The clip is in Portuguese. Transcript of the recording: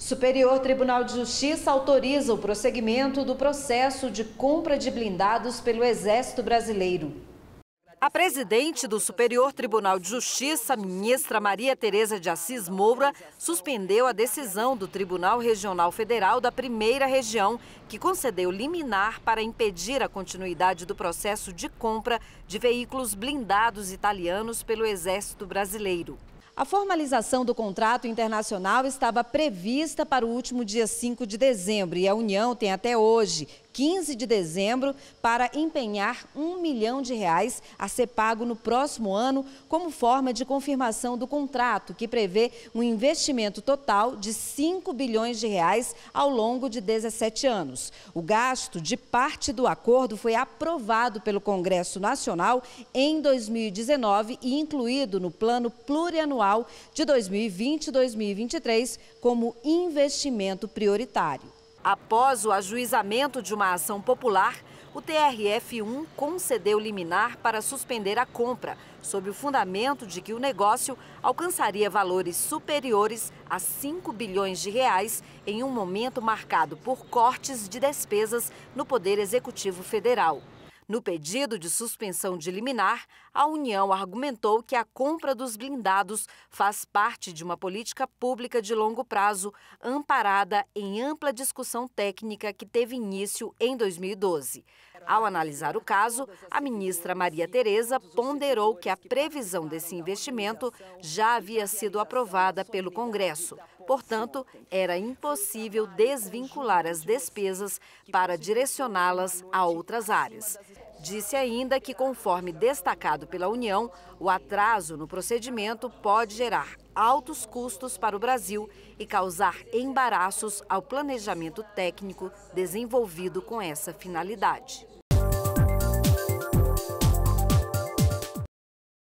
Superior Tribunal de Justiça autoriza o prosseguimento do processo de compra de blindados pelo Exército Brasileiro. A presidente do Superior Tribunal de Justiça, ministra Maria Tereza de Assis Moura, suspendeu a decisão do Tribunal Regional Federal da Primeira Região, que concedeu liminar para impedir a continuidade do processo de compra de veículos blindados italianos pelo Exército Brasileiro. A formalização do contrato internacional estava prevista para o último dia 5 de dezembro e a União tem até hoje, 15 de dezembro, para empenhar um milhão de reais a ser pago no próximo ano como forma de confirmação do contrato, que prevê um investimento total de 5 bilhões de reais ao longo de 17 anos. O gasto de parte do acordo foi aprovado pelo Congresso Nacional em 2019 e incluído no plano plurianual estadual de 2020 e 2023 como investimento prioritário. Após o ajuizamento de uma ação popular, o TRF1 concedeu liminar para suspender a compra, sob o fundamento de que o negócio alcançaria valores superiores a 5 bilhões de reais em um momento marcado por cortes de despesas no Poder Executivo Federal. No pedido de suspensão de liminar, a União argumentou que a compra dos blindados faz parte de uma política pública de longo prazo, amparada em ampla discussão técnica que teve início em 2012. Ao analisar o caso, a ministra Maria Tereza ponderou que a previsão desse investimento já havia sido aprovada pelo Congresso. Portanto, era impossível desvincular as despesas para direcioná-las a outras áreas. Disse ainda que, conforme destacado pela União, o atraso no procedimento pode gerar altos custos para o Brasil e causar embaraços ao planejamento técnico desenvolvido com essa finalidade.